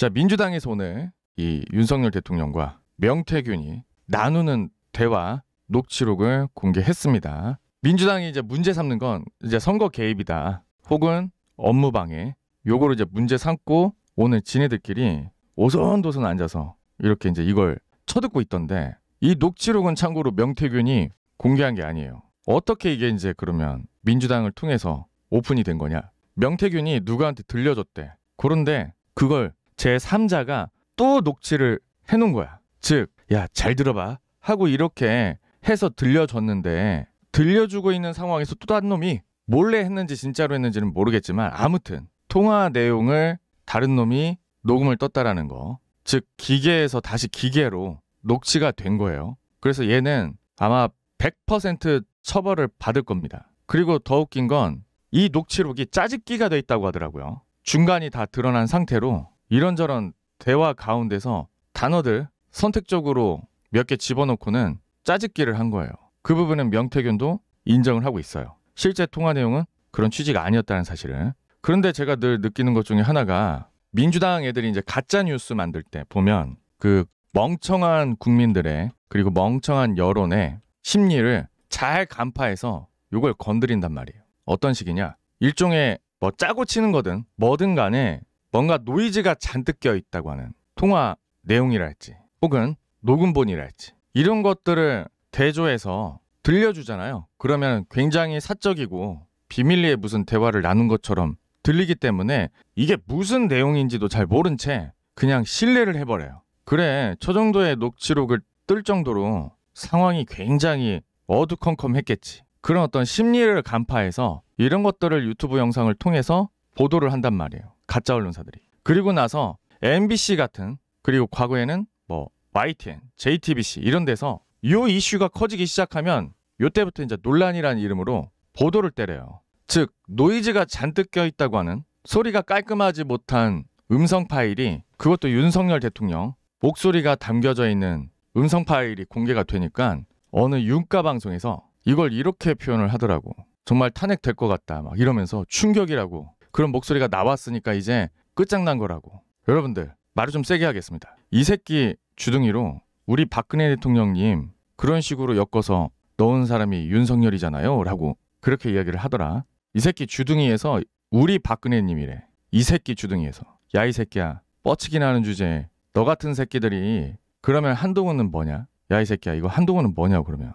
자, 민주당에서 오늘 이 윤석열 대통령과 명태균이 나누는 대화 녹취록을 공개했습니다. 민주당이 이제 문제 삼는 건 이제 선거 개입이다. 혹은 업무 방해. 요거를 이제 문제 삼고 오늘 지네들끼리 오손도손 앉아서 이렇게 이제 이걸 쳐듣고 있던데 이 녹취록은 참고로 명태균이 공개한 게 아니에요. 어떻게 이게 이제 그러면 민주당을 통해서 오픈이 된 거냐? 명태균이 누구한테 들려줬대. 그런데 그걸 제3자가 또 녹취를 해놓은 거야. 즉, 야, 잘 들어봐. 하고 이렇게 해서 들려줬는데 들려주고 있는 상황에서 또 다른 놈이 몰래 했는지 진짜로 했는지는 모르겠지만 아무튼 통화 내용을 다른 놈이 녹음을 떴다라는 거. 즉, 기계에서 다시 기계로 녹취가 된 거예요. 그래서 얘는 아마 100% 처벌을 받을 겁니다. 그리고 더 웃긴 건 이 녹취록이 짜집기가 돼 있다고 하더라고요. 중간이 다 드러난 상태로 이런저런 대화 가운데서 단어들 선택적으로 몇 개 집어넣고는 짜집기를 한 거예요. 그 부분은 명태균도 인정을 하고 있어요. 실제 통화 내용은 그런 취지가 아니었다는 사실을. 그런데 제가 늘 느끼는 것 중에 하나가 민주당 애들이 이제 가짜 뉴스 만들 때 보면 그 멍청한 국민들의 그리고 멍청한 여론의 심리를 잘 간파해서 이걸 건드린단 말이에요. 어떤 식이냐? 일종의 뭐 짜고 치는 거든 뭐든 간에 뭔가 노이즈가 잔뜩 껴 있다고 하는 통화 내용이랄지 혹은 녹음본이랄지 이런 것들을 대조해서 들려주잖아요. 그러면 굉장히 사적이고 비밀리에 무슨 대화를 나눈 것처럼 들리기 때문에 이게 무슨 내용인지도 잘 모른 채 그냥 신뢰를 해버려요. 그래, 저 정도의 녹취록을 뜰 정도로 상황이 굉장히 어두컴컴했겠지. 그런 어떤 심리를 간파해서 이런 것들을 유튜브 영상을 통해서 보도를 한단 말이에요. 가짜 언론사들이. 그리고 나서 MBC 같은 그리고 과거에는 뭐 YTN, JTBC 이런 데서 요 이슈가 커지기 시작하면 요때부터 이제 논란이라는 이름으로 보도를 때려요. 즉 노이즈가 잔뜩 껴 있다고 하는 소리가 깔끔하지 못한 음성 파일이 그것도 윤석열 대통령 목소리가 담겨져 있는 음성 파일이 공개가 되니까 어느 윤가 방송에서 이걸 이렇게 표현을 하더라고. 정말 탄핵될 것 같다. 막 이러면서 충격이라고 그런 목소리가 나왔으니까 이제 끝장난 거라고. 여러분들 말을 좀 세게 하겠습니다. 이 새끼 주둥이로 우리 박근혜 대통령님 그런 식으로 엮어서 넣은 사람이 윤석열이잖아요. 라고 그렇게 이야기를 하더라. 이 새끼 주둥이에서 우리 박근혜님이래. 이 새끼 주둥이에서. 야 이 새끼야 뻗치기나 하는 주제에 너 같은 새끼들이 그러면 한동훈은 뭐냐? 야 이 새끼야 이거 한동훈은 뭐냐 그러면.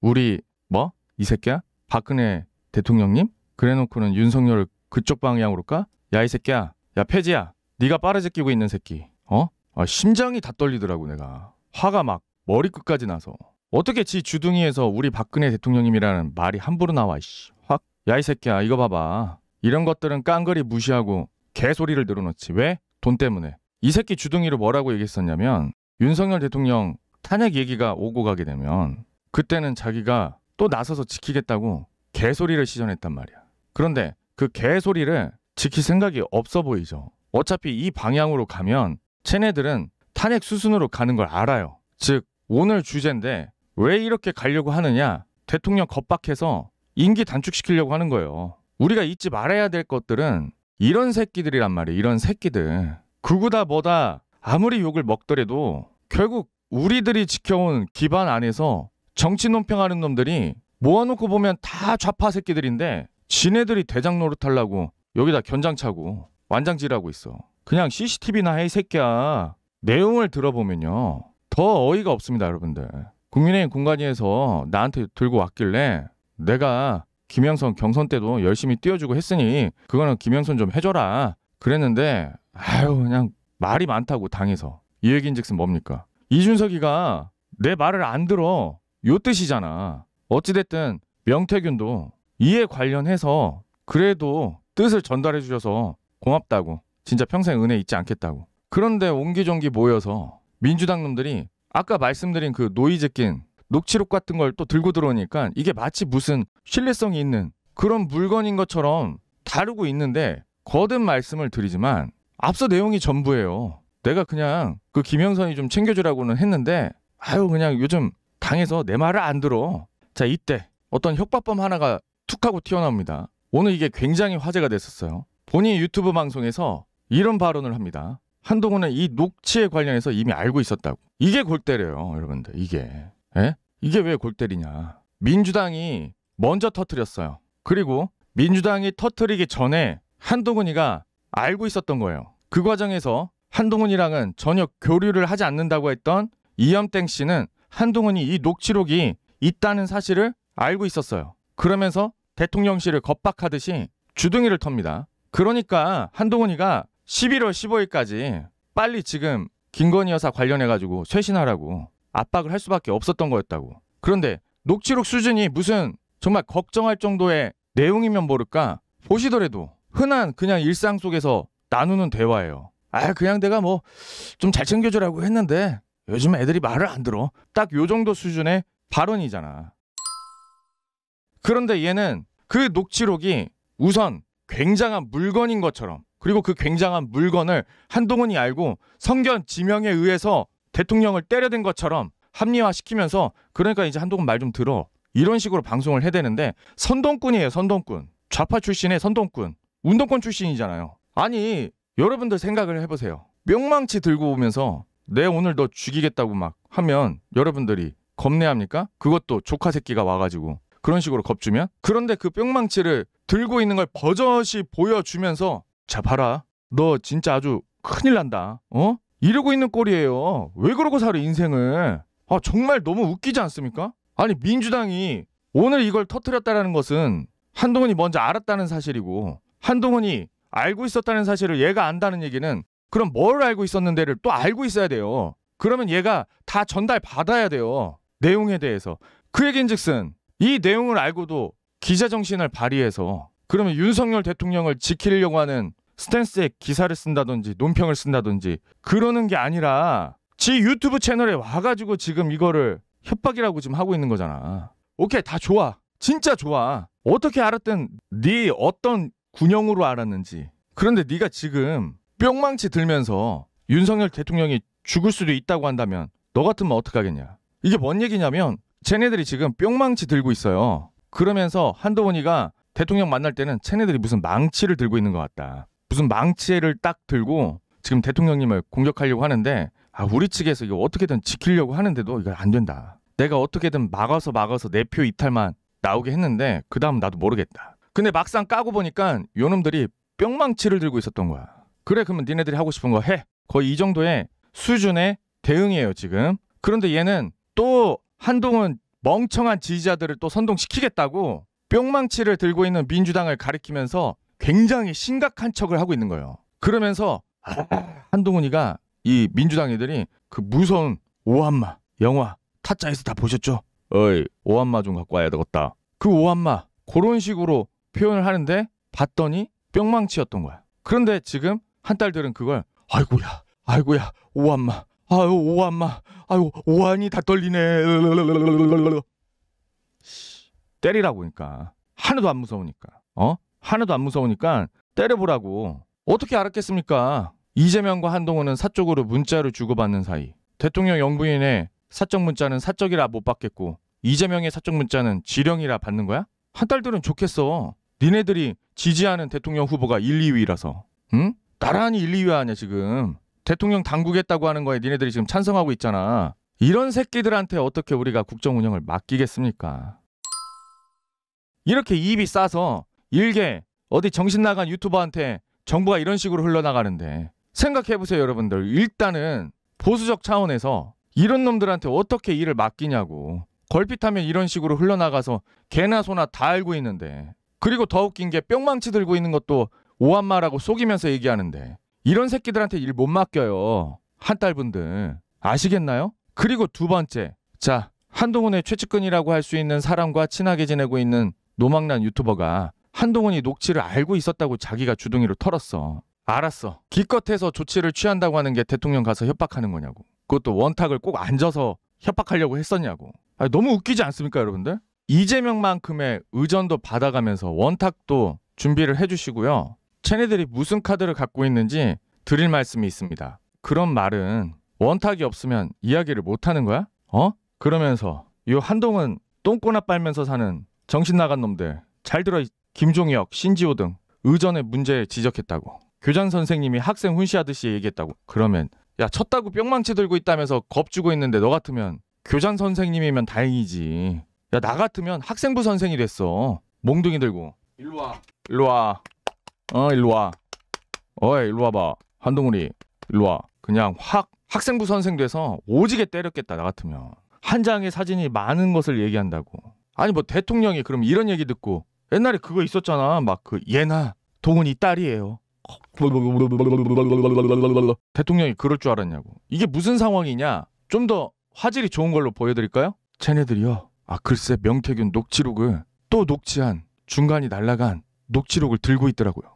우리 뭐? 이 새끼야? 박근혜 대통령님? 그래놓고는 윤석열을 그쪽 방향으로 까? 야이 새끼야, 야 폐지야, 네가 빠르게 끼고 있는 새끼. 어? 아, 심장이 다 떨리더라고 내가. 화가 막 머리 끝까지 나서. 어떻게 지 주둥이에서 우리 박근혜 대통령님이라는 말이 함부로 나와 씨. 확. 야 이 새끼야, 이거 봐봐. 이런 것들은 깡그리 무시하고 개소리를 늘어놓지. 왜? 돈 때문에. 이 새끼 주둥이로 뭐라고 얘기했었냐면 윤석열 대통령 탄핵 얘기가 오고 가게 되면 그때는 자기가 또 나서서 지키겠다고 개소리를 시전했단 말이야. 그런데 그 개소리를 지킬 생각이 없어 보이죠. 어차피 이 방향으로 가면 쟤네들은 탄핵 수순으로 가는 걸 알아요. 즉 오늘 주제인데 왜 이렇게 가려고 하느냐? 대통령 겁박해서 임기 단축시키려고 하는 거예요. 우리가 잊지 말아야 될 것들은 이런 새끼들이란 말이에요. 이런 새끼들. 그구다 뭐다 아무리 욕을 먹더라도 결국 우리들이 지켜온 기반 안에서 정치 논평하는 놈들이 모아놓고 보면 다 좌파 새끼들인데 지네들이 대장 노릇하려고 여기다 견장 차고 완장질하고 있어. 그냥 CCTV나 해, 이 새끼야. 내용을 들어보면요. 더 어이가 없습니다, 여러분들. 국민의힘 공관위에서 나한테 들고 왔길래 내가 김영선 경선 때도 열심히 뛰어주고 했으니 그거는 김영선 좀 해줘라. 그랬는데 아유 그냥 말이 많다고 당해서 이 얘기인즉슨 뭡니까? 이준석이가 내 말을 안 들어 요 뜻이잖아. 어찌됐든 명태균도 이에 관련해서 그래도 뜻을 전달해 주셔서 고맙다고 진짜 평생 은혜 잊지 않겠다고 그런데 옹기종기 모여서 민주당 놈들이 아까 말씀드린 그 노이즈 낀 녹취록 같은 걸 또 들고 들어오니까 이게 마치 무슨 신뢰성이 있는 그런 물건인 것처럼 다루고 있는데 거듭 말씀을 드리지만 앞서 내용이 전부예요. 내가 그냥 그 김영선이 좀 챙겨주라고는 했는데 아유 그냥 요즘 당에서 내 말을 안 들어. 자 이때 어떤 협박범 하나가 툭 하고 튀어나옵니다. 오늘 이게 굉장히 화제가 됐었어요. 본인 이 유튜브 방송에서 이런 발언을 합니다. 한동훈은 이 녹취에 관련해서 이미 알고 있었다고. 이게 골 때려요, 여러분들. 이게. 에? 예? 이게 왜 골 때리냐. 민주당이 먼저 터트렸어요. 그리고 민주당이 터트리기 전에 한동훈이가 알고 있었던 거예요. 그 과정에서 한동훈이랑은 전혀 교류를 하지 않는다고 했던 이염땡 씨는 한동훈이 이 녹취록이 있다는 사실을 알고 있었어요. 그러면서 대통령실을 겁박하듯이 주둥이를 텁니다. 그러니까 한동훈이가 11월 15일까지 빨리 지금 김건희 여사 관련해가지고 쇄신하라고 압박을 할 수밖에 없었던 거였다고. 그런데 녹취록 수준이 무슨 정말 걱정할 정도의 내용이면 모를까 보시더라도 흔한 그냥 일상 속에서 나누는 대화예요. 아 그냥 내가 뭐 좀 잘 챙겨주라고 했는데 요즘 애들이 말을 안 들어. 딱 요 정도 수준의 발언이잖아. 그런데 얘는 그 녹취록이 우선 굉장한 물건인 것처럼 그리고 그 굉장한 물건을 한동훈이 알고 성견 지명에 의해서 대통령을 때려댄 것처럼 합리화시키면서 그러니까 이제 한동훈 말 좀 들어 이런 식으로 방송을 해야되는데 선동꾼이에요 선동꾼 좌파 출신의 선동꾼 운동권 출신이잖아요 아니 여러분들 생각을 해보세요 명망치 들고 오면서 내 오늘 너 죽이겠다고 막 하면 여러분들이 겁내합니까? 그것도 조카 새끼가 와가지고 그런 식으로 겁주면 그런데 그 뿅망치를 들고 있는 걸 버젓이 보여주면서 자 봐라 너 진짜 아주 큰일 난다 어 이러고 있는 꼴이에요 왜 그러고 살아 인생을 아 정말 너무 웃기지 않습니까 아니 민주당이 오늘 이걸 터트렸다라는 것은 한동훈이 먼저 알았다는 사실이고 한동훈이 알고 있었다는 사실을 얘가 안다는 얘기는 그럼 뭘 알고 있었는데를 또 알고 있어야 돼요 그러면 얘가 다 전달 받아야 돼요 내용에 대해서 그 얘기인즉슨 이 내용을 알고도 기자 정신을 발휘해서 그러면 윤석열 대통령을 지키려고 하는 스탠스에 기사를 쓴다든지 논평을 쓴다든지 그러는 게 아니라 지 유튜브 채널에 와가지고 지금 이거를 협박이라고 지금 하고 있는 거잖아. 오케이 다 좋아. 진짜 좋아. 어떻게 알았든 네 어떤 군형으로 알았는지. 그런데 네가 지금 뿅망치 들면서 윤석열 대통령이 죽을 수도 있다고 한다면 너 같으면 어떡하겠냐. 이게 뭔 얘기냐면 쟤네들이 지금 뿅망치 들고 있어요. 그러면서 한동훈이가 대통령 만날 때는 쟤네들이 무슨 망치를 들고 있는 것 같다. 무슨 망치를 딱 들고 지금 대통령님을 공격하려고 하는데 아 우리 측에서 이거 어떻게든 지키려고 하는데도 이거 안 된다. 내가 어떻게든 막아서 막아서 내 표 이탈만 나오게 했는데 그 다음 나도 모르겠다. 근데 막상 까고 보니까 요놈들이 뿅망치를 들고 있었던 거야. 그래 그러면 니네들이 하고 싶은 거 해. 거의 이 정도의 수준의 대응이에요 지금. 그런데 얘는 한동훈 멍청한 지지자들을 또 선동시키겠다고 뿅망치를 들고 있는 민주당을 가리키면서 굉장히 심각한 척을 하고 있는 거예요. 그러면서 한동훈이가 이민주당애들이그 무서운 오한마 영화 타짜에서 다 보셨죠? 어이 오한마 좀 갖고 와야 되겠다. 그 오한마 그런 식으로 표현을 하는데 봤더니 뿅망치였던 거야. 그런데 지금 한 딸들은 그걸 아이고야 아이고야 오한마 아유 오한마 아유 오한이 다 떨리네 때리라고 하니까 하나도 안 무서우니까 어 하나도 안 무서우니까 때려보라고 어떻게 알았겠습니까 이재명과 한동훈은 사적으로 문자를 주고받는 사이 대통령 영부인의 사적 문자는 사적이라 못 받겠고 이재명의 사적 문자는 지령이라 받는 거야 한 딸들은 좋겠어 니네들이 지지하는 대통령 후보가 1, 2위라서 응 나란히 1, 2위 아냐 지금 대통령 당국했다고 하는 거에 니네들이 지금 찬성하고 있잖아. 이런 새끼들한테 어떻게 우리가 국정 운영을 맡기겠습니까? 이렇게 입이 싸서 일개 어디 정신 나간 유튜버한테 정부가 이런 식으로 흘러나가는데 생각해보세요 여러분들 일단은 보수적 차원에서 이런 놈들한테 어떻게 일을 맡기냐고 걸핏하면 이런 식으로 흘러나가서 개나 소나 다 알고 있는데 그리고 더 웃긴 게 뿅망치 들고 있는 것도 오한마라고 속이면서 얘기하는데 이런 새끼들한테 일 못 맡겨요. 한 딸분들. 아시겠나요? 그리고 두 번째. 자, 한동훈의 최측근이라고 할 수 있는 사람과 친하게 지내고 있는 노망난 유튜버가 한동훈이 녹취를 알고 있었다고 자기가 주둥이로 털었어. 알았어. 기껏해서 조치를 취한다고 하는 게 대통령 가서 협박하는 거냐고. 그것도 원탁을 꼭 앉아서 협박하려고 했었냐고. 아니, 너무 웃기지 않습니까, 여러분들? 이재명만큼의 의전도 받아가면서 원탁도 준비를 해주시고요. 쟤네들이 무슨 카드를 갖고 있는지 드릴 말씀이 있습니다. 그런 말은 원탁이 없으면 이야기를 못 하는 거야? 어? 그러면서 요 한동은 똥꼬나 빨면서 사는 정신 나간 놈들 잘 들어 김종혁, 신지호 등 의전의 문제 에 지적했다고. 교장 선생님이 학생 훈시하듯이 얘기했다고. 그러면 야 쳤다고 뿅망치 들고 있다면서 겁주고 있는데 너 같으면 교장 선생님이면 다행이지. 야 나 같으면 학생부 선생이 됐어. 몽둥이 들고. 일로 와. 일로 와. 어 일로 와. 어이 일로 와봐. 한동훈이 일로 와. 그냥 확 학생부 선생 돼서 오지게 때렸겠다 나 같으면 한 장의 사진이 많은 것을 얘기한다고. 아니 뭐 대통령이 그럼 이런 얘기 듣고 옛날에 그거 있었잖아 막 그 예나 동훈이 딸이에요. 대통령이 그럴 줄 알았냐고. 이게 무슨 상황이냐? 좀 더 화질이 좋은 걸로 보여드릴까요? 쟤네들이요. 아 글쎄 명태균 녹취록을 또 녹취한 중간이 날라간 녹취록을 들고 있더라고요.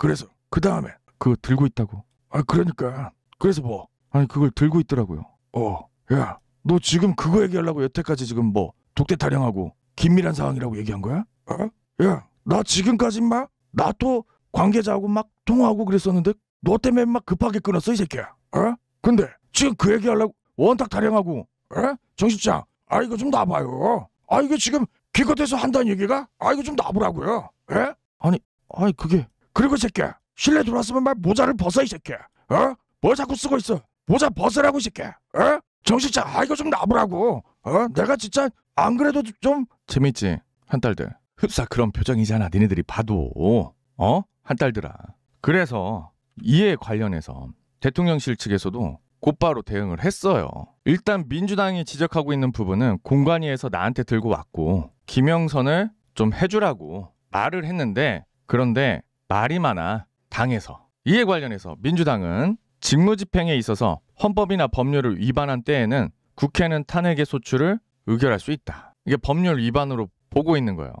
그래서 그 다음에 그거 들고 있다고. 아 그러니까. 그래서 뭐? 아니 그걸 들고 있더라고요. 어, 야, 너 지금 그거 얘기하려고 여태까지 지금 뭐 독대 타령하고 긴밀한 상황이라고 얘기한 거야? 어? 야, 나 지금까지 막 나토 관계자하고 막 통화하고 그랬었는데 너 때문에 막 급하게 끊었어 이 새끼야. 어? 근데 지금 그 얘기하려고 원탁 타령하고, 어? 정신장, 아 이거 좀 놔봐요. 아 이게 지금 기껏해서 한다는 얘기가, 아 이거 좀 놔보라고요. 에? 예? 아니, 아니 그게 그리고 새끼야 실내 들어왔으면 말 모자를 벗어 이 새끼야 어? 뭘 뭐 자꾸 쓰고 있어 모자 벗으라고 이 새끼야 어? 정신 차아 이거 좀 놔보라고 어? 내가 진짜 안 그래도 좀 재밌지 한딸들 흡사 그런 표정이잖아 니네들이 봐도 어? 한딸들아 그래서 이에 관련해서 대통령실 측에서도 곧바로 대응을 했어요. 일단 민주당이 지적하고 있는 부분은 공관위에서 나한테 들고 왔고 김영선을 좀 해주라고 말을 했는데 그런데 말이 많아 당에서 이에 관련해서 민주당은 직무집행에 있어서 헌법이나 법률을 위반한 때에는 국회는 탄핵의 소추를 의결할 수 있다. 이게 법률 위반으로 보고 있는 거예요.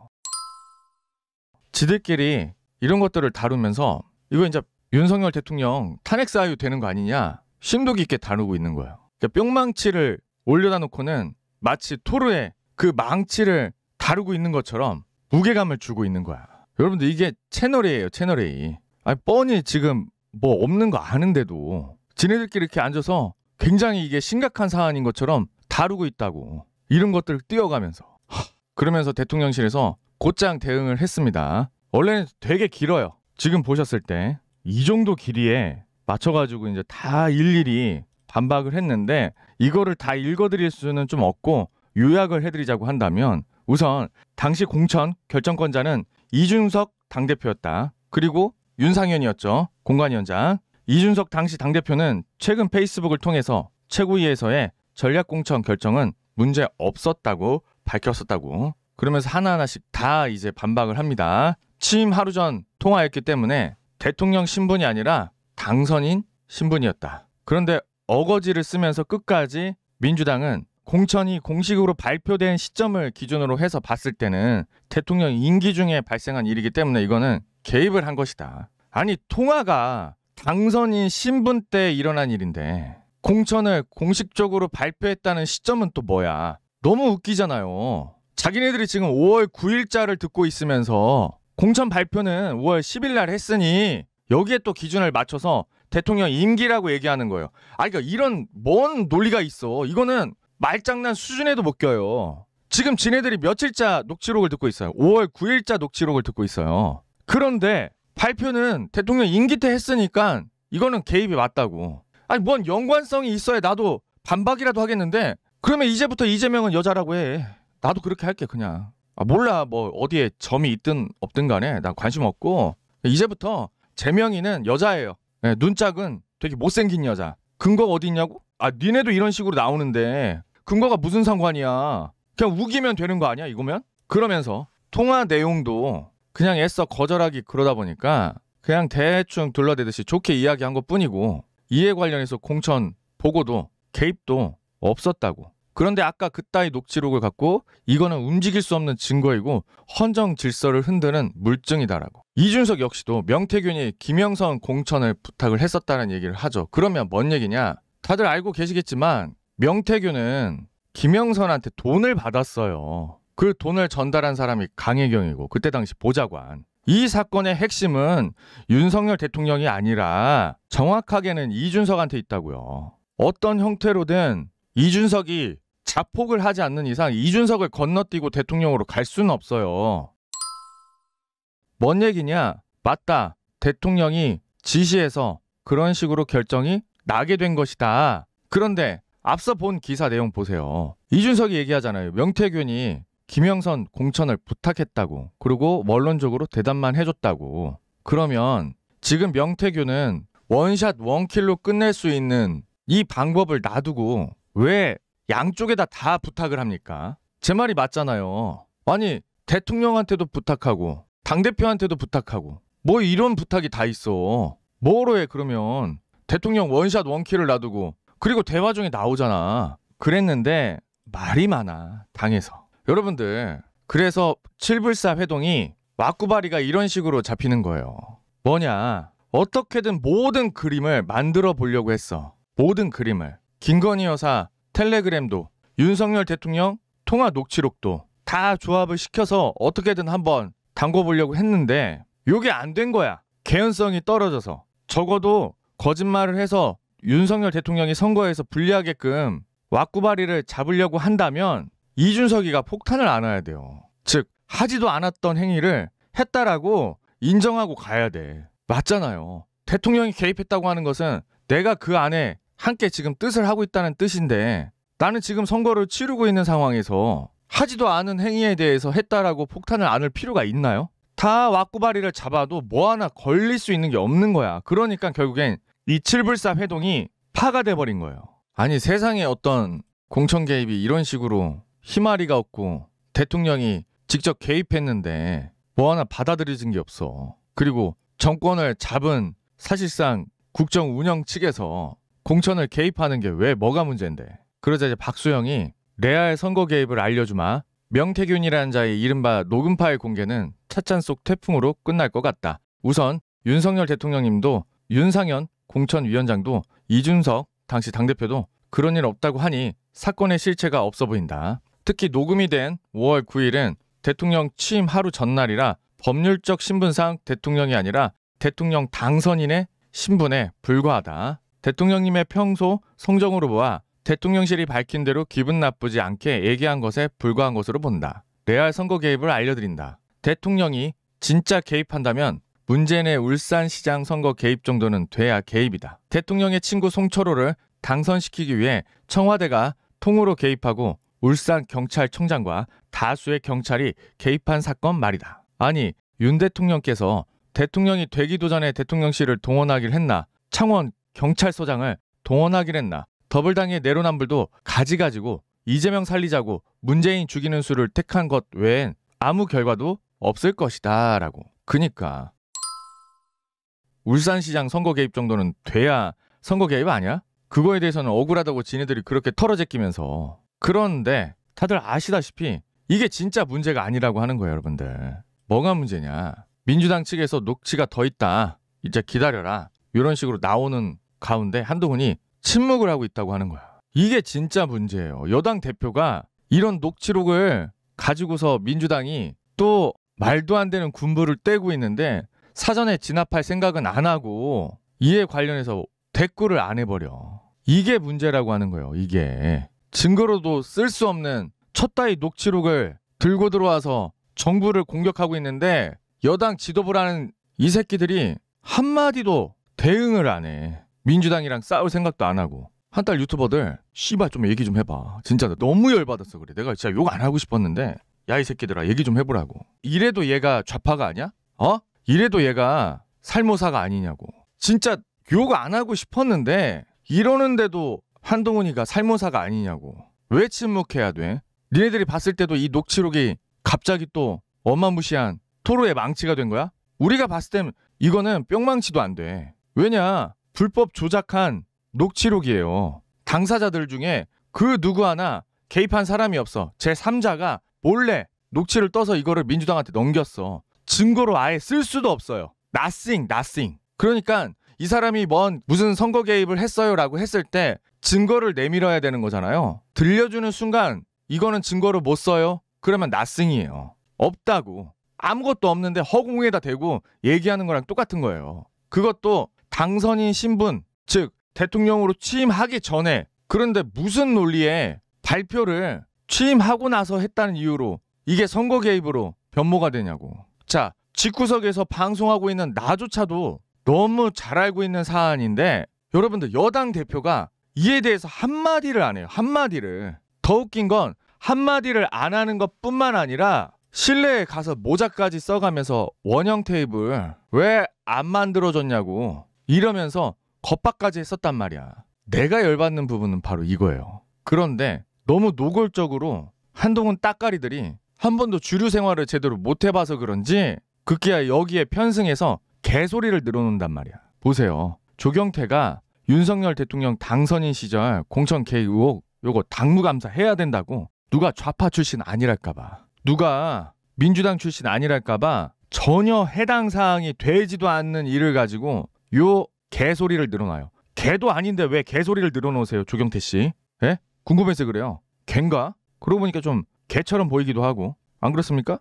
지들끼리 이런 것들을 다루면서 이거 이제 윤석열 대통령 탄핵 사유 되는 거 아니냐 심도 깊게 다루고 있는 거예요. 그러니까 뿅망치를 올려다 놓고는 마치 토르의 그 망치를 다루고 있는 것처럼 무게감을 주고 있는 거야. 여러분들 이게 채널이에요, 채널A. 아니, 뻔히 지금 뭐 없는 거 아는데도 지네들끼리 이렇게 앉아서 굉장히 이게 심각한 사안인 것처럼 다루고 있다고 이런 것들을 띄어가면서 그러면서 대통령실에서 곧장 대응을 했습니다. 원래는 되게 길어요. 지금 보셨을 때 이 정도 길이에 맞춰가지고 이제 다 일일이 반박을 했는데 이거를 다 읽어드릴 수는 좀 없고 요약을 해드리자고 한다면 우선 당시 공천 결정권자는 이준석 당대표였다. 그리고 윤상현이었죠. 공관위원장. 이준석 당시 당대표는 최근 페이스북을 통해서 최고위에서의 전략공천 결정은 문제 없었다고 밝혔었다고. 그러면서 하나하나씩 다 이제 반박을 합니다. 취임 하루 전 통화했기 때문에 대통령 신분이 아니라 당선인 신분이었다. 그런데 어거지를 쓰면서 끝까지 민주당은 공천이 공식으로 발표된 시점을 기준으로 해서 봤을 때는 대통령 임기 중에 발생한 일이기 때문에 이거는 개입을 한 것이다. 아니 통화가 당선인 신분 때 일어난 일인데 공천을 공식적으로 발표했다는 시점은 또 뭐야? 너무 웃기잖아요. 자기네들이 지금 5월 9일자를 듣고 있으면서 공천 발표는 5월 10일 날 했으니 여기에 또 기준을 맞춰서 대통령 임기라고 얘기하는 거예요. 아, 그러니까 이런 뭔 논리가 있어. 이거는 말장난 수준에도 못 껴요. 지금 지네들이 며칠자 녹취록을 듣고 있어요. 5월 9일자 녹취록을 듣고 있어요. 그런데 발표는 대통령 임기 때 했으니까 이거는 개입이 맞다고. 아니 뭔 연관성이 있어야 나도 반박이라도 하겠는데 그러면 이제부터 이재명은 여자라고 해. 나도 그렇게 할게 그냥. 아 몰라 뭐 어디에 점이 있든 없든 간에 나 관심 없고 이제부터 재명이는 여자예요. 네, 눈짝은 되게 못생긴 여자. 근거 어디 있냐고? 아 니네도 이런 식으로 나오는데 근거가 무슨 상관이야. 그냥 우기면 되는 거 아니야, 이거면? 그러면서 통화 내용도 그냥 애써 거절하기 그러다 보니까 그냥 대충 둘러대듯이 좋게 이야기한 것 뿐이고 이에 관련해서 공천 보고도 개입도 없었다고. 그런데 아까 그따위 녹취록을 갖고 이거는 움직일 수 없는 증거이고 헌정 질서를 흔드는 물증이다라고. 이준석 역시도 명태균이 김영선 공천을 부탁을 했었다는 얘기를 하죠. 그러면 뭔 얘기냐? 다들 알고 계시겠지만 명태균은 김영선한테 돈을 받았어요. 그 돈을 전달한 사람이 강혜경이고 그때 당시 보좌관. 이 사건의 핵심은 윤석열 대통령이 아니라 정확하게는 이준석한테 있다고요. 어떤 형태로든 이준석이 자폭을 하지 않는 이상 이준석을 건너뛰고 대통령으로 갈 수는 없어요. 뭔 얘기냐? 맞다. 대통령이 지시해서 그런 식으로 결정이 나게 된 것이다. 그런데 앞서 본 기사 내용 보세요. 이준석이 얘기하잖아요. 명태균이 김영선 공천을 부탁했다고. 그리고 원론적으로 대답만 해줬다고. 그러면 지금 명태균은 원샷 원킬로 끝낼 수 있는 이 방법을 놔두고 왜 양쪽에다 다 부탁을 합니까? 제 말이 맞잖아요. 아니 대통령한테도 부탁하고 당대표한테도 부탁하고 뭐 이런 부탁이 다 있어. 뭐로 해 그러면 대통령 원샷 원킬을 놔두고 그리고 대화 중에 나오잖아. 그랬는데 말이 많아 당에서. 여러분들 그래서 7불사 회동이 와꾸바리가 이런 식으로 잡히는 거예요. 뭐냐? 어떻게든 모든 그림을 만들어 보려고 했어. 모든 그림을. 김건희 여사 텔레그램도 윤석열 대통령 통화 녹취록도 다 조합을 시켜서 어떻게든 한번 담궈 보려고 했는데 요게 안 된 거야. 개연성이 떨어져서 적어도 거짓말을 해서 윤석열 대통령이 선거에서 불리하게끔 왁구바리를 잡으려고 한다면 이준석이가 폭탄을 안아야 돼요. 즉 하지도 않았던 행위를 했다라고 인정하고 가야 돼. 맞잖아요. 대통령이 개입했다고 하는 것은 내가 그 안에 함께 지금 뜻을 하고 있다는 뜻인데 나는 지금 선거를 치르고 있는 상황에서 하지도 않은 행위에 대해서 했다라고 폭탄을 안을 필요가 있나요? 다 왁구바리를 잡아도 뭐 하나 걸릴 수 있는 게 없는 거야. 그러니까 결국엔 이 7불사 회동이 파가 돼버린 거예요. 아니 세상에 어떤 공천 개입이 이런 식으로 희마리가 없고 대통령이 직접 개입했는데 뭐 하나 받아들여진 게 없어. 그리고 정권을 잡은 사실상 국정 운영 측에서 공천을 개입하는 게 왜 뭐가 문제인데. 그러자 이제 박수영이 레아의 선거 개입을 알려주마. 명태균이라는 자의 이른바 녹음 파일 공개는 찻잔 속 태풍으로 끝날 것 같다. 우선 윤석열 대통령님도 윤상현 공천 위원장도 이준석 당시 당대표도 그런 일 없다고 하니 사건의 실체가 없어 보인다. 특히 녹음이 된 5월 9일은 대통령 취임 하루 전날이라 법률적 신분상 대통령이 아니라 대통령 당선인의 신분에 불과하다. 대통령님의 평소 성정으로 보아 대통령실이 밝힌 대로 기분 나쁘지 않게 얘기한 것에 불과한 것으로 본다. 레알 선거 개입을 알려드린다. 대통령이 진짜 개입한다면 문재인의 울산시장 선거 개입 정도는 돼야 개입이다. 대통령의 친구 송철호를 당선시키기 위해 청와대가 통으로 개입하고 울산 경찰청장과 다수의 경찰이 개입한 사건 말이다. 아니, 윤 대통령께서 대통령이 되기도 전에 대통령실을 동원하길 했나, 창원 경찰서장을 동원하길 했나, 더블당의 내로남불도 가지가지고 이재명 살리자고 문재인 죽이는 수를 택한 것 외엔 아무 결과도 없을 것이다 라고. 그니까 울산시장 선거 개입 정도는 돼야 선거 개입 아니야? 그거에 대해서는 억울하다고 지네들이 그렇게 털어제끼면서 그런데 다들 아시다시피 이게 진짜 문제가 아니라고 하는 거예요 여러분들 뭐가 문제냐 민주당 측에서 녹취가 더 있다 이제 기다려라 이런 식으로 나오는 가운데 한두분이 침묵을 하고 있다고 하는 거야 이게 진짜 문제예요 여당 대표가 이런 녹취록을 가지고서 민주당이 또 말도 안 되는 군부를 떼고 있는데 사전에 진압할 생각은 안 하고 이에 관련해서 대꾸를 안 해버려. 이게 문제라고 하는 거예요. 이게 증거로도 쓸 수 없는 첫 따위 녹취록을 들고 들어와서 정부를 공격하고 있는데 여당 지도부라는 이 새끼들이 한마디도 대응을 안 해. 민주당이랑 싸울 생각도 안 하고. 한딸 유튜버들 씨발 좀 얘기 좀 해봐. 진짜 너무 열받았어 그래. 내가 진짜 욕 안 하고 싶었는데 야 이 새끼들아 얘기 좀 해보라고. 이래도 얘가 좌파가 아니야? 어? 이래도 얘가 살모사가 아니냐고. 진짜 욕안 하고 싶었는데 이러는데도 한동훈이가 살모사가 아니냐고. 왜 침묵해야 돼? 니네들이 봤을 때도 이 녹취록이 갑자기 또엄마무시한 토로의 망치가 된 거야? 우리가 봤을 땐 이거는 뿅망치도 안 돼. 왜냐? 불법 조작한 녹취록이에요. 당사자들 중에 그 누구 하나 개입한 사람이 없어. 제3자가 몰래 녹취를 떠서 이거를 민주당한테 넘겼어. 증거로 아예 쓸 수도 없어요. nothing, nothing. 그러니까 이 사람이 뭔 무슨 선거 개입을 했어요라고 했을 때 증거를 내밀어야 되는 거잖아요. 들려주는 순간 이거는 증거로 못 써요. 그러면 nothing이에요. 없다고. 아무것도 없는데 허공에다 대고 얘기하는 거랑 똑같은 거예요. 그것도 당선인 신분, 즉 대통령으로 취임하기 전에 그런데 무슨 논리에 발표를 취임하고 나서 했다는 이유로 이게 선거 개입으로 변모가 되냐고. 자, 직구석에서 방송하고 있는 나조차도 너무 잘 알고 있는 사안인데 여러분들 여당 대표가 이에 대해서 한마디를 안 해요. 한마디를. 더 웃긴 건 한마디를 안 하는 것 뿐만 아니라 실내에 가서 모자까지 써가면서 원형 테이블 왜 안 만들어줬냐고 이러면서 겁박까지 했었단 말이야. 내가 열받는 부분은 바로 이거예요. 그런데 너무 노골적으로 한동훈 따까리들이 한 번도 주류 생활을 제대로 못 해봐서 그런지 극기야 여기에 편승해서 개소리를 늘어놓는단 말이야. 보세요. 조경태가 윤석열 대통령 당선인 시절 공천 개의 의혹 요거 당무감사 해야 된다고 누가 좌파 출신 아니랄까봐 누가 민주당 출신 아니랄까봐 전혀 해당 사항이 되지도 않는 일을 가지고 요 개소리를 늘어놔요. 개도 아닌데 왜 개소리를 늘어놓으세요, 조경태 씨? 예? 궁금해서 그래요. 갠가? 그러고 보니까 좀 개처럼 보이기도 하고 안 그렇습니까?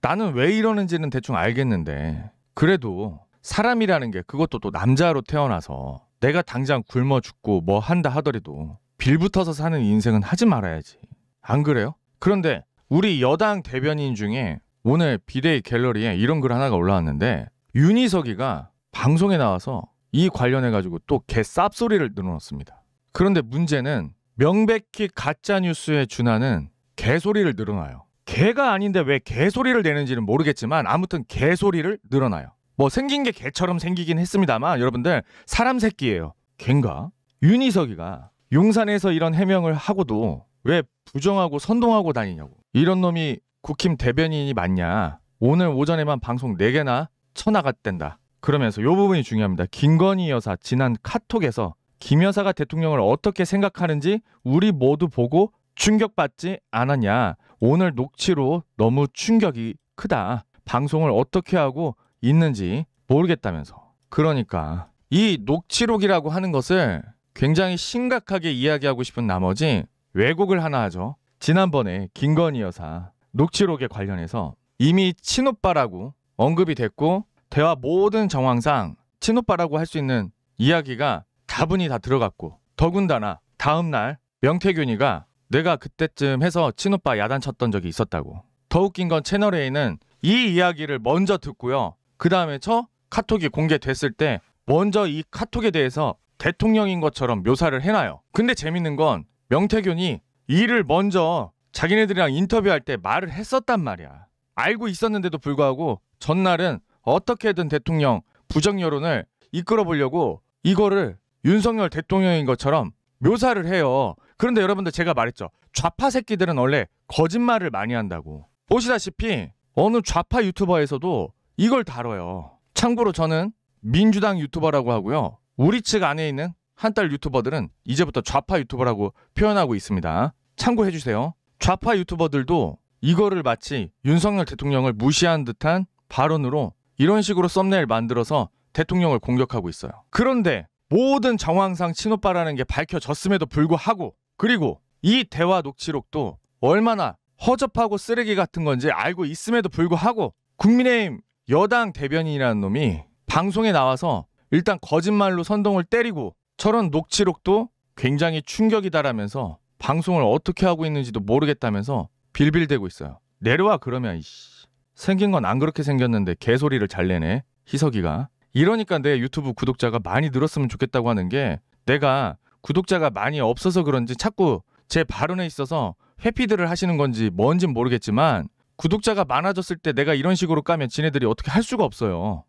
나는 왜 이러는지는 대충 알겠는데 그래도 사람이라는 게 그것도 또 남자로 태어나서 내가 당장 굶어 죽고 뭐 한다 하더라도 빌붙어서 사는 인생은 하지 말아야지. 안 그래요? 그런데 우리 여당 대변인 중에 오늘 비대위 갤러리에 이런 글 하나가 올라왔는데 윤희석이가 방송에 나와서 이 관련해 가지고 또 개 쌉소리를 늘어놓습니다 그런데 문제는 명백히 가짜 뉴스에 준하는 개소리를 늘어나요. 개가 아닌데 왜 개소리를 내는지는 모르겠지만 아무튼 개소리를 늘어나요. 뭐 생긴 게 개처럼 생기긴 했습니다만 여러분들 사람 새끼예요. 갠가? 윤희석이가 용산에서 이런 해명을 하고도 왜 부정하고 선동하고 다니냐고. 이런 놈이 국힘 대변인이 맞냐. 오늘 오전에만 방송 4개나 쳐나갔댄다. 그러면서 요 부분이 중요합니다. 김건희 여사 지난 카톡에서 김 여사가 대통령을 어떻게 생각하는지 우리 모두 보고 충격받지 않았냐. 오늘 녹취로 너무 충격이 크다. 방송을 어떻게 하고 있는지 모르겠다면서. 그러니까 이 녹취록이라고 하는 것을 굉장히 심각하게 이야기하고 싶은 나머지 왜곡을 하나 하죠. 지난번에 김건희 여사 녹취록에 관련해서 이미 친오빠라고 언급이 됐고 대화 모든 정황상 친오빠라고 할 수 있는 이야기가 다분히 다 들어갔고 더군다나 다음날 명태균이가 내가 그때쯤 해서 친오빠 야단 쳤던 적이 있었다고 더 웃긴 건 채널A는 이 이야기를 먼저 듣고요 그 다음에 저 카톡이 공개됐을 때 먼저 이 카톡에 대해서 대통령인 것처럼 묘사를 해놔요 근데 재밌는 건 명태균이 이를 먼저 자기네들이랑 인터뷰할 때 말을 했었단 말이야 알고 있었는데도 불구하고 전날은 어떻게든 대통령 부정 여론을 이끌어 보려고 이거를 윤석열 대통령인 것처럼 묘사를 해요. 그런데 여러분들 제가 말했죠. 좌파 새끼들은 원래 거짓말을 많이 한다고. 보시다시피 어느 좌파 유튜버에서도 이걸 다뤄요. 참고로 저는 민주당 유튜버라고 하고요. 우리 측 안에 있는 한 달 유튜버들은 이제부터 좌파 유튜버라고 표현하고 있습니다. 참고해 주세요. 좌파 유튜버들도 이거를 마치 윤석열 대통령을 무시한 듯한 발언으로 이런 식으로 썸네일 만들어서 대통령을 공격하고 있어요. 그런데 모든 정황상 친오빠라는 게 밝혀졌음에도 불구하고 그리고 이 대화 녹취록도 얼마나 허접하고 쓰레기 같은 건지 알고 있음에도 불구하고 국민의힘 여당 대변인이라는 놈이 방송에 나와서 일단 거짓말로 선동을 때리고 저런 녹취록도 굉장히 충격이다라면서 방송을 어떻게 하고 있는지도 모르겠다면서 빌빌대고 있어요. 내려와 그러면 이씨. 생긴 건 안 그렇게 생겼는데 개소리를 잘 내네. 희석이가. 이러니까 내 유튜브 구독자가 많이 늘었으면 좋겠다고 하는 게 내가 구독자가 많이 없어서 그런지 자꾸 제 발언에 있어서 회피들을 하시는 건지 뭔진 모르겠지만 구독자가 많아졌을 때 내가 이런 식으로 까면 지네들이 어떻게 할 수가 없어요.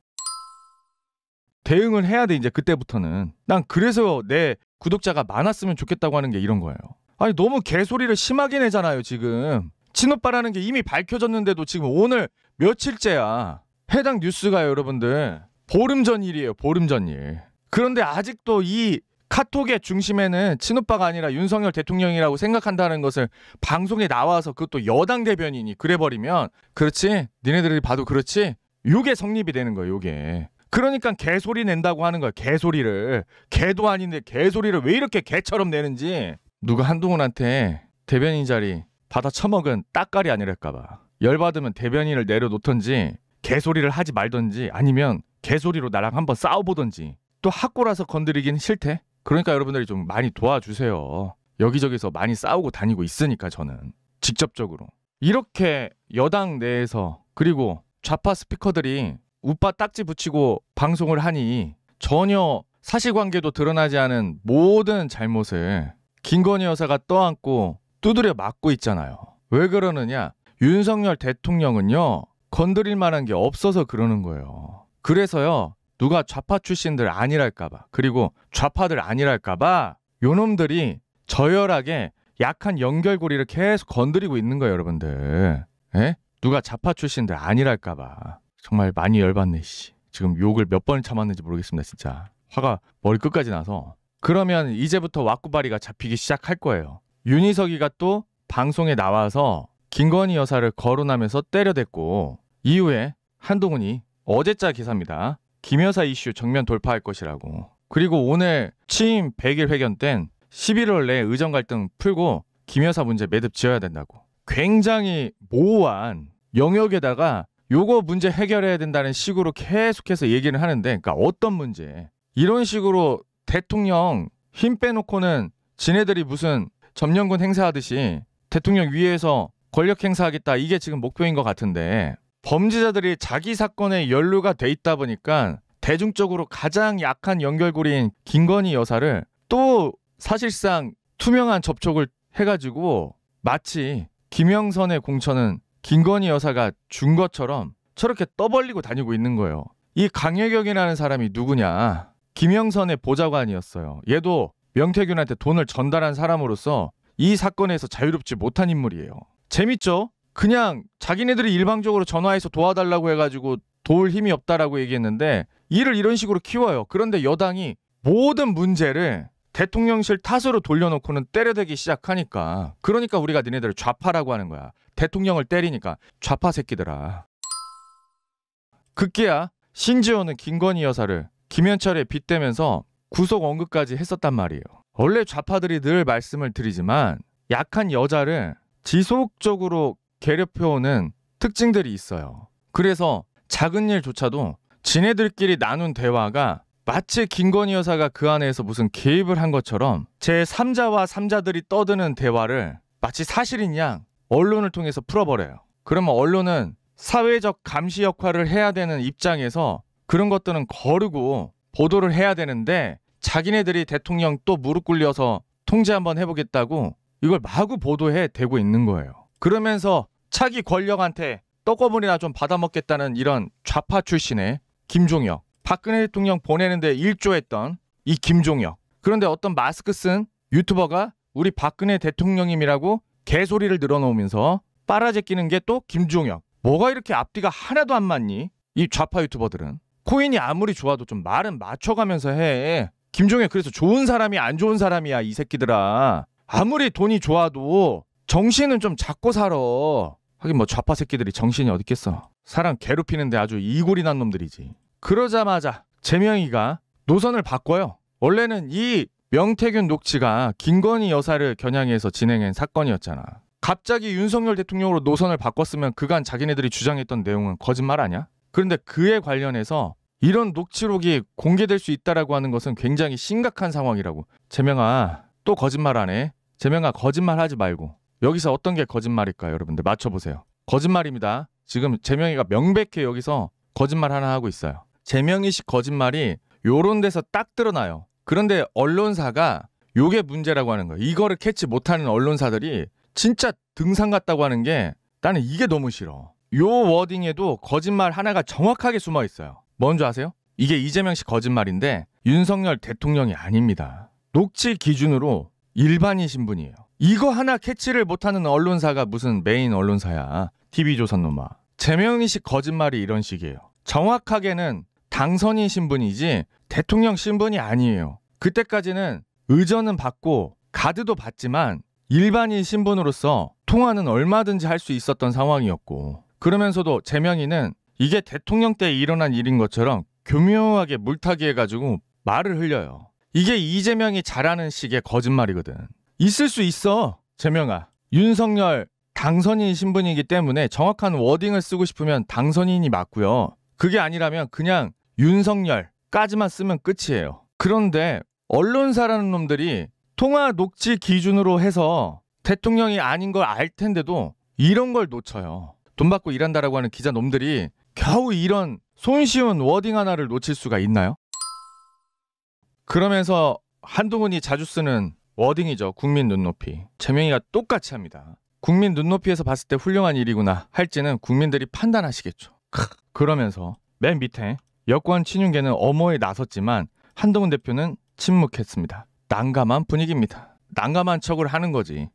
대응을 해야 돼 이제 그때부터는. 난 그래서 내 구독자가 많았으면 좋겠다고 하는 게 이런 거예요. 아니 너무 개소리를 심하게 내잖아요 지금. 친오빠라는 게 이미 밝혀졌는데도 지금 오늘 며칠째야. 해당 뉴스가 여러분들 보름 전 일이에요. 보름 전 일. 그런데 아직도 이 카톡의 중심에는 친오빠가 아니라 윤석열 대통령이라고 생각한다는 것을 방송에 나와서 그것도 여당 대변인이 그래버리면 그렇지 니네들이 봐도 그렇지 요게 성립이 되는 거예요 요게 그러니까 개소리 낸다고 하는 거야 개소리를 개도 아닌데 개소리를 왜 이렇게 개처럼 내는지 누가 한동훈한테 대변인 자리 받아 처먹은 딱까이 아니랄까봐 열받으면 대변인을 내려놓던지 개소리를 하지 말던지 아니면 개소리로 나랑 한번 싸워보던지 또 학고라서 건드리긴 싫대. 그러니까 여러분들이 좀 많이 도와주세요. 여기저기서 많이 싸우고 다니고 있으니까 저는 직접적으로 이렇게 여당 내에서 그리고 좌파 스피커들이 우빠 딱지 붙이고 방송을 하니 전혀 사실관계도 드러나지 않은 모든 잘못을 김건희 여사가 떠안고 두드려 맞고 있잖아요. 왜 그러느냐? 윤석열 대통령은요 건드릴 만한 게 없어서 그러는 거예요. 그래서요 누가 좌파 출신들 아니랄까봐 그리고 좌파들 아니랄까봐 요놈들이 저열하게 약한 연결고리를 계속 건드리고 있는 거예요 여러분들 에? 예? 누가 좌파 출신들 아니랄까봐 정말 많이 열받네 씨 지금 욕을 몇 번 참았는지 모르겠습니다 진짜 화가 머리 끝까지 나서 그러면 이제부터 와꾸바리가 잡히기 시작할 거예요 윤희석이가 또 방송에 나와서 김건희 여사를 거론하면서 때려댔고 이후에 한동훈이 어제자 기사입니다. 김여사 이슈 정면 돌파할 것이라고. 그리고 오늘 취임 100일 회견 땐 11월 내 의정 갈등 풀고 김여사 문제 매듭 지어야 된다고. 굉장히 모호한 영역에다가 요거 문제 해결해야 된다는 식으로 계속해서 얘기를 하는데 그러니까 어떤 문제 이런 식으로 대통령 힘 빼놓고는 지네들이 무슨 점령군 행사하듯이 대통령 위에서 권력 행사하겠다 이게 지금 목표인 것 같은데 범죄자들이 자기 사건에 연루가 돼 있다 보니까 대중적으로 가장 약한 연결고리인 김건희 여사를 또 사실상 투명한 접촉을 해가지고 마치 김영선의 공천은 김건희 여사가 준 것처럼 저렇게 떠벌리고 다니고 있는 거예요. 이 강혜경이라는 사람이 누구냐? 김영선의 보좌관이었어요. 얘도 명태균한테 돈을 전달한 사람으로서 이 사건에서 자유롭지 못한 인물이에요. 재밌죠? 그냥 자기네들이 일방적으로 전화해서 도와달라고 해가지고 도울 힘이 없다라고 얘기했는데 이를 이런 식으로 키워요. 그런데 여당이 모든 문제를 대통령실 탓으로 돌려놓고는 때려대기 시작하니까 그러니까 우리가 니네들을 좌파라고 하는 거야. 대통령을 때리니까 좌파 새끼들아. 극기야 신지호는 김건희 여사를 김현철의 빗대면서 구속 언급까지 했었단 말이에요. 원래 좌파들이 늘 말씀을 드리지만 약한 여자를 지속적으로 계류표는 특징들이 있어요. 그래서 작은 일조차도 지네들끼리 나눈 대화가 마치 김건희 여사가 그 안에서 무슨 개입을 한 것처럼 제3자와 3자들이 떠드는 대화를 마치 사실인 양 언론을 통해서 풀어버려요. 그러면 언론은 사회적 감시 역할을 해야 되는 입장에서 그런 것들은 거르고 보도를 해야 되는데 자기네들이 대통령 또 무릎 꿇려서 통제 한번 해보겠다고 이걸 마구 보도해 대고 있는 거예요. 그러면서 차기 권력한테 떡거물이나 좀 받아먹겠다는 이런 좌파 출신의 김종혁. 박근혜 대통령 보내는데 일조했던 이 김종혁. 그런데 어떤 마스크 쓴 유튜버가 우리 박근혜 대통령님이라고 개소리를 늘어놓으면서 빨아제끼는 게 또 김종혁. 뭐가 이렇게 앞뒤가 하나도 안 맞니? 이 좌파 유튜버들은. 코인이 아무리 좋아도 좀 말은 맞춰가면서 해. 김종혁 그래서 좋은 사람이 안 좋은 사람이야 이 새끼들아. 아무리 돈이 좋아도 정신은 좀잡고 살아. 하긴 뭐 좌파 새끼들이 정신이 어딨겠어. 사람 괴롭히는데 아주 이골이 난 놈들이지. 그러자마자 재명이가 노선을 바꿔요. 원래는 이 명태균 녹취가 김건희 여사를 겨냥해서 진행한 사건이었잖아. 갑자기 윤석열 대통령으로 노선을 바꿨으면 그간 자기네들이 주장했던 내용은 거짓말 아니야? 그런데 그에 관련해서 이런 녹취록이 공개될 수 있다라고 하는 것은 굉장히 심각한 상황이라고. 재명아, 또 거짓말 안 해. 재명아, 거짓말 하지 말고. 여기서 어떤 게 거짓말일까요, 여러분들? 맞춰보세요. 거짓말입니다. 지금 재명이가 명백히 여기서 거짓말 하나 하고 있어요. 재명이식 거짓말이 요런 데서 딱 드러나요. 그런데 언론사가 요게 문제라고 하는 거예요. 이거를 캐치 못하는 언론사들이 진짜 등산 같다고 하는 게 나는 이게 너무 싫어. 요 워딩에도 거짓말 하나가 정확하게 숨어 있어요. 뭔 줄 아세요? 이게 이재명씨 거짓말인데 윤석열 대통령이 아닙니다. 녹취 기준으로 일반인 신분이에요. 이거 하나 캐치를 못하는 언론사가 무슨 메인 언론사야. TV조선 놈아. 재명이 식 거짓말이 이런 식이에요. 정확하게는 당선인 신분이지 대통령 신분이 아니에요. 그때까지는 의전은 받고 가드도 받지만 일반인 신분으로서 통화는 얼마든지 할 수 있었던 상황이었고 그러면서도 재명이는 이게 대통령 때 일어난 일인 것처럼 교묘하게 물타기 해가지고 말을 흘려요. 이게 이재명이 잘하는 식의 거짓말이거든. 있을 수 있어. 재명아. 윤석열 당선인 신분이기 때문에 정확한 워딩을 쓰고 싶으면 당선인이 맞고요. 그게 아니라면 그냥 윤석열까지만 쓰면 끝이에요. 그런데 언론사라는 놈들이 통화 녹취 기준으로 해서 대통령이 아닌 걸 알 텐데도 이런 걸 놓쳐요. 돈 받고 일한다라고 하는 기자 놈들이 겨우 이런 손쉬운 워딩 하나를 놓칠 수가 있나요? 그러면서 한동훈이 자주 쓰는 워딩이죠. 국민 눈높이. 재명이가 똑같이 합니다. 국민 눈높이에서 봤을 때 훌륭한 일이구나 할지는 국민들이 판단하시겠죠. 그러면서 맨 밑에 여권 친윤계는 어머에 나섰지만 한동훈 대표는 침묵했습니다. 난감한 분위기입니다. 난감한 척을 하는 거지.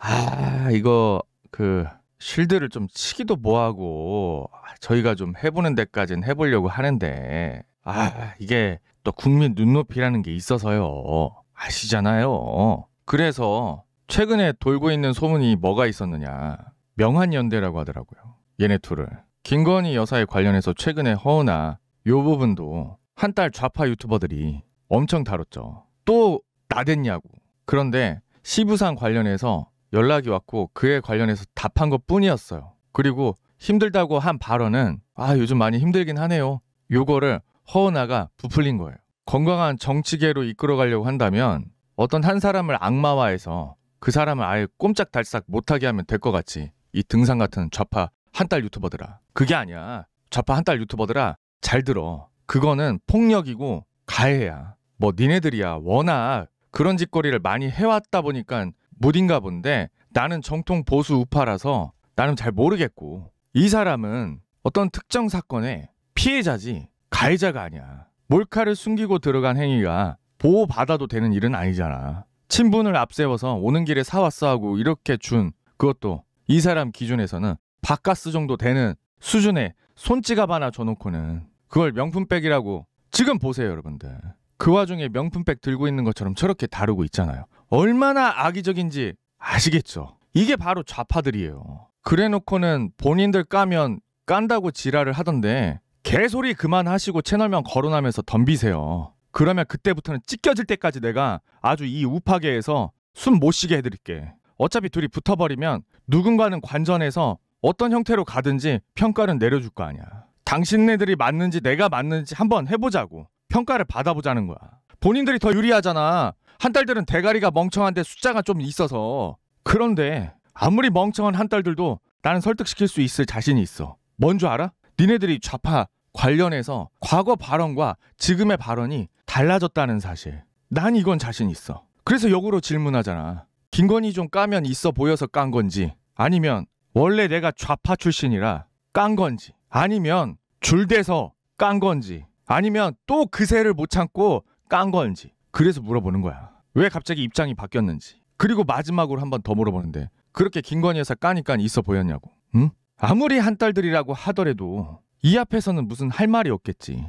아, 이거 그 실드를 좀 치기도 뭐하고 아, 저희가 좀 해보는 데까지는 해보려고 하는데 아, 이게 또 국민 눈높이라는 게 있어서요. 아시잖아요. 그래서 최근에 돌고 있는 소문이 뭐가 있었느냐. 명한연대라고 하더라고요. 얘네 둘을. 김건희 여사에 관련해서 최근에 허우나 요 부분도 한 달 좌파 유튜버들이 엄청 다뤘죠. 또 나댔냐고. 그런데 시부상 관련해서 연락이 왔고 그에 관련해서 답한 것 뿐이었어요. 그리고 힘들다고 한 발언은 아 요즘 많이 힘들긴 하네요. 요거를 허은아가 부풀린 거예요. 건강한 정치계로 이끌어가려고 한다면 어떤 한 사람을 악마화해서 그 사람을 아예 꼼짝달싹 못하게 하면 될 것 같지. 이 등산 같은 좌파 한 딸 유튜버들아. 그게 아니야. 좌파 한 딸 유튜버들아. 잘 들어. 그거는 폭력이고 가해야. 뭐 니네들이야. 워낙 그런 짓거리를 많이 해왔다 보니까 무딘가 본데 나는 정통 보수 우파라서 나는 잘 모르겠고 이 사람은 어떤 특정 사건의 피해자지 가해자가 아니야. 몰카를 숨기고 들어간 행위가 보호받아도 되는 일은 아니잖아. 친분을 앞세워서 오는 길에 사왔어 하고 이렇게 준 그것도 이 사람 기준에서는 바가스 정도 되는 수준의 손찌갑 하나 줘놓고는 그걸 명품백이라고 지금 보세요 여러분들 그 와중에 명품백 들고 있는 것처럼 저렇게 다루고 있잖아요 얼마나 악의적인지 아시겠죠 이게 바로 좌파들이에요 그래놓고는 본인들 까면 깐다고 지랄을 하던데 개소리 그만하시고 채널명 거론하면서 덤비세요. 그러면 그때부터는 찢겨질 때까지 내가 아주 이 우파계에서 숨 못 쉬게 해드릴게. 어차피 둘이 붙어버리면 누군가는 관전해서 어떤 형태로 가든지 평가를 내려줄 거 아니야. 당신네들이 맞는지 내가 맞는지 한번 해보자고. 평가를 받아보자는 거야. 본인들이 더 유리하잖아. 한딸들은 대가리가 멍청한데 숫자가 좀 있어서. 그런데 아무리 멍청한 한딸들도 나는 설득시킬 수 있을 자신이 있어. 뭔 줄 알아? 니네들이 좌파 관련해서 과거 발언과 지금의 발언이 달라졌다는 사실. 난 이건 자신 있어. 그래서 역으로 질문하잖아. 김건희 좀 까면 있어 보여서 깐 건지 아니면 원래 내가 좌파 출신이라 깐 건지 아니면 줄대서 깐 건지 아니면 또 그새를 못 참고 깐 건지 그래서 물어보는 거야. 왜 갑자기 입장이 바뀌었는지 그리고 마지막으로 한 번 더 물어보는데 그렇게 김건희 여사 까니까 있어 보였냐고. 응? 아무리 한 딸들이라고 하더라도 이 앞에서는 무슨 할 말이 없겠지.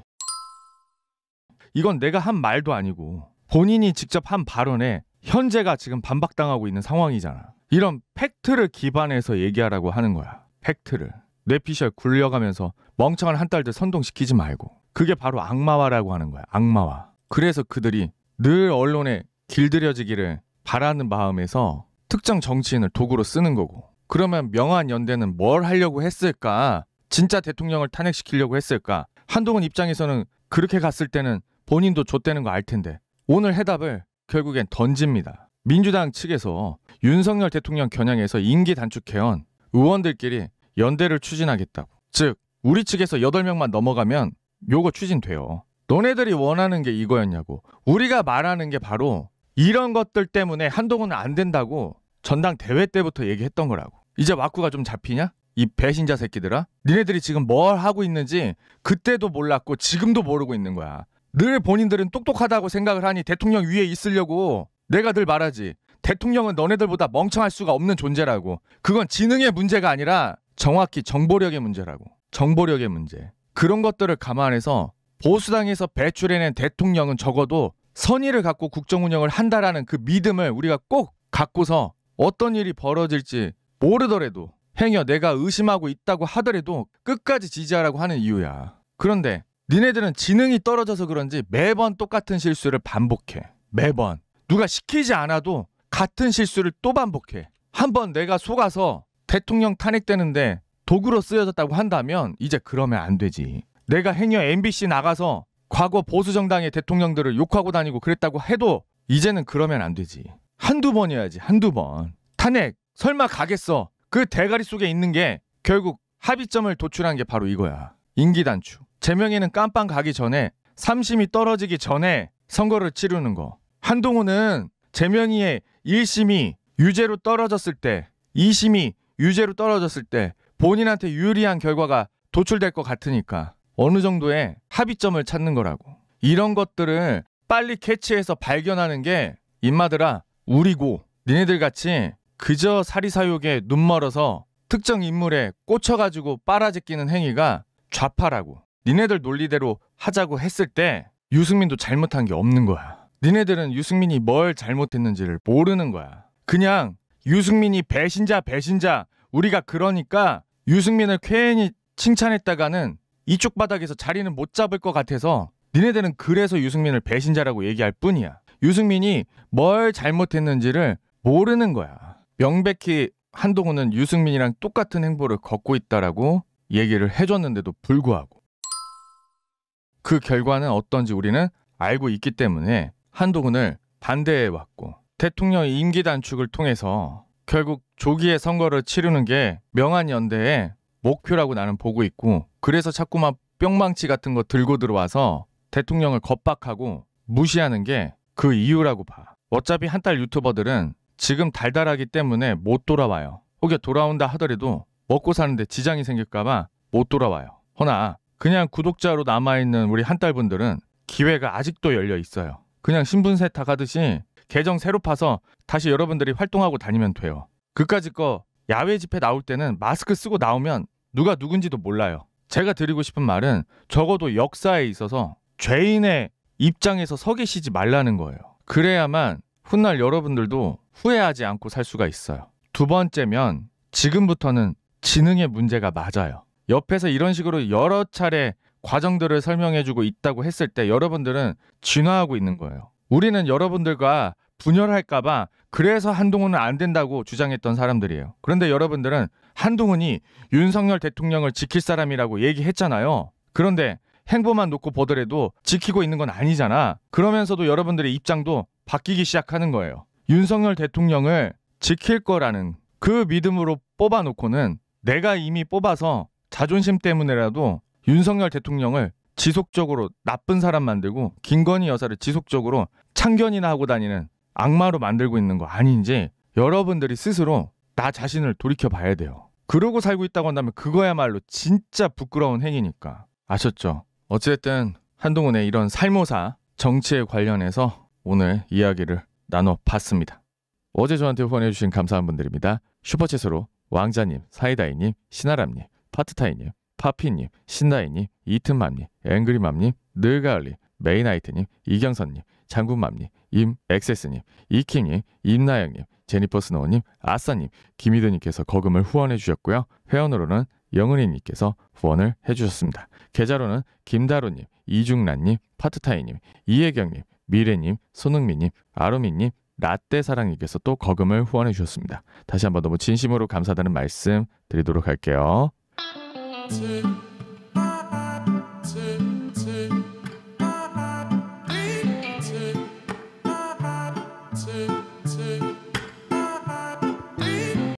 이건 내가 한 말도 아니고 본인이 직접 한 발언에 현재가 지금 반박당하고 있는 상황이잖아. 이런 팩트를 기반해서 얘기하라고 하는 거야. 팩트를. 뇌피셜 굴려가면서 멍청한 한 딸들 선동시키지 말고. 그게 바로 악마화라고 하는 거야. 악마화. 그래서 그들이 늘 언론에 길들여지기를 바라는 마음에서 특정 정치인을 도구로 쓰는 거고. 그러면 명한 연대는 뭘 하려고 했을까? 진짜 대통령을 탄핵시키려고 했을까? 한동훈 입장에서는 그렇게 갔을 때는 본인도 좆되는 거 알 텐데 오늘 해답을 결국엔 던집니다. 민주당 측에서 윤석열 대통령 겨냥해서 임기 단축해온 의원들끼리 연대를 추진하겠다고. 즉 우리 측에서 8명만 넘어가면 요거 추진돼요. 너네들이 원하는 게 이거였냐고. 우리가 말하는 게 바로 이런 것들 때문에 한동훈은 안 된다고 전당 대회 때부터 얘기했던 거라고. 이제 와꾸가 좀 잡히냐? 이 배신자 새끼들아 니네들이 지금 뭘 하고 있는지 그때도 몰랐고 지금도 모르고 있는 거야 늘 본인들은 똑똑하다고 생각을 하니 대통령 위에 있으려고 내가 늘 말하지 대통령은 너네들보다 멍청할 수가 없는 존재라고 그건 지능의 문제가 아니라 정확히 정보력의 문제라고 정보력의 문제 그런 것들을 감안해서 보수당에서 배출해낸 대통령은 적어도 선의를 갖고 국정 운영을 한다라는 그 믿음을 우리가 꼭 갖고서 어떤 일이 벌어질지 모르더라도 행여 내가 의심하고 있다고 하더라도 끝까지 지지하라고 하는 이유야. 그런데 니네들은 지능이 떨어져서 그런지 매번 똑같은 실수를 반복해. 매번. 누가 시키지 않아도 같은 실수를 또 반복해. 한번 내가 속아서 대통령 탄핵되는데 도구로 쓰여졌다고 한다면 이제 그러면 안 되지. 내가 행여 MBC 나가서 과거 보수 정당의 대통령들을 욕하고 다니고 그랬다고 해도 이제는 그러면 안 되지. 한두 번이어야지. 한두 번. 탄핵 설마 가겠어. 그 대가리 속에 있는 게 결국 합의점을 도출한 게 바로 이거야. 임기단추. 제명이는 깜빵 가기 전에 삼심이 떨어지기 전에 선거를 치르는 거. 한동훈은 제명이의 1심이 유죄로 떨어졌을 때, 2심이 유죄로 떨어졌을 때 본인한테 유리한 결과가 도출될 것 같으니까 어느 정도의 합의점을 찾는 거라고. 이런 것들을 빨리 캐치해서 발견하는 게 임마들아 우리고 니네들 같이 그저 사리사욕에 눈멀어서 특정 인물에 꽂혀가지고 빨아제기는 행위가 좌파라고 니네들 논리대로 하자고 했을 때 유승민도 잘못한 게 없는 거야. 니네들은 유승민이 뭘 잘못했는지를 모르는 거야. 그냥 유승민이 배신자 배신자 우리가 그러니까 유승민을 괜히 칭찬했다가는 이쪽 바닥에서 자리는 못 잡을 것 같아서 니네들은 그래서 유승민을 배신자라고 얘기할 뿐이야. 유승민이 뭘 잘못했는지를 모르는 거야. 명백히 한동훈은 유승민이랑 똑같은 행보를 걷고 있다라고 얘기를 해줬는데도 불구하고 그 결과는 어떤지 우리는 알고 있기 때문에 한동훈을 반대해 왔고 대통령 임기 단축을 통해서 결국 조기에 선거를 치르는 게 명한 연대의 목표라고 나는 보고 있고 그래서 자꾸만 뿅망치 같은 거 들고 들어와서 대통령을 겁박하고 무시하는 게 그 이유라고 봐. 어차피 한 달 유튜버들은 지금 달달하기 때문에 못 돌아와요. 혹여 돌아온다 하더라도 먹고 사는데 지장이 생길까봐 못 돌아와요. 허나 그냥 구독자로 남아있는 우리 한딸분들은 기회가 아직도 열려 있어요. 그냥 신분세 타가듯이 계정 새로 파서 다시 여러분들이 활동하고 다니면 돼요. 그까지 거 야외 집회 나올 때는 마스크 쓰고 나오면 누가 누군지도 몰라요. 제가 드리고 싶은 말은 적어도 역사에 있어서 죄인의 입장에서 서 계시지 말라는 거예요. 그래야만 훗날 여러분들도 후회하지 않고 살 수가 있어요. 두 번째면 지금부터는 지능의 문제가 맞아요. 옆에서 이런 식으로 여러 차례 과정들을 설명해주고 있다고 했을 때 여러분들은 진화하고 있는 거예요. 우리는 여러분들과 분열할까봐 그래서 한동훈은 안 된다고 주장했던 사람들이에요. 그런데 여러분들은 한동훈이 윤석열 대통령을 지킬 사람이라고 얘기했잖아요. 그런데 행보만 놓고 보더라도 지키고 있는 건 아니잖아. 그러면서도 여러분들의 입장도 바뀌기 시작하는 거예요. 윤석열 대통령을 지킬 거라는 그 믿음으로 뽑아놓고는 내가 이미 뽑아서 자존심 때문에라도 윤석열 대통령을 지속적으로 나쁜 사람 만들고 김건희 여사를 지속적으로 참견이나 하고 다니는 악마로 만들고 있는 거 아닌지 여러분들이 스스로 나 자신을 돌이켜 봐야 돼요. 그러고 살고 있다고 한다면 그거야말로 진짜 부끄러운 행위니까. 아셨죠? 어쨌든 한동훈의 이런 살모사 정치에 관련해서 오늘 이야기를 나눠 봤습니다. 어제 저한테 후원해주신 감사한 분들입니다. 슈퍼챗으로 왕자님, 사이다이님, 신아람님, 파트타이님, 파피님, 신다이님, 이튼맘님, 앵그리맘님, 늘가을님, 메이나이트님, 이경선님, 장군맘님, 임엑세스님, 이킴님, 임나영님, 제니퍼스노우님, 아싸님, 김희드님께서 거금을 후원해 주셨고요. 회원으로는 영은이님께서 후원을 해주셨습니다. 계좌로는 김다루님, 이중란님, 파트타이님, 이혜경님, 미래님, 손흥민님, 아로미님, 라떼사랑님께서 또 거금을 후원해 주셨습니다. 다시 한번 너무 진심으로 감사하다는 말씀 드리도록 할게요. 음.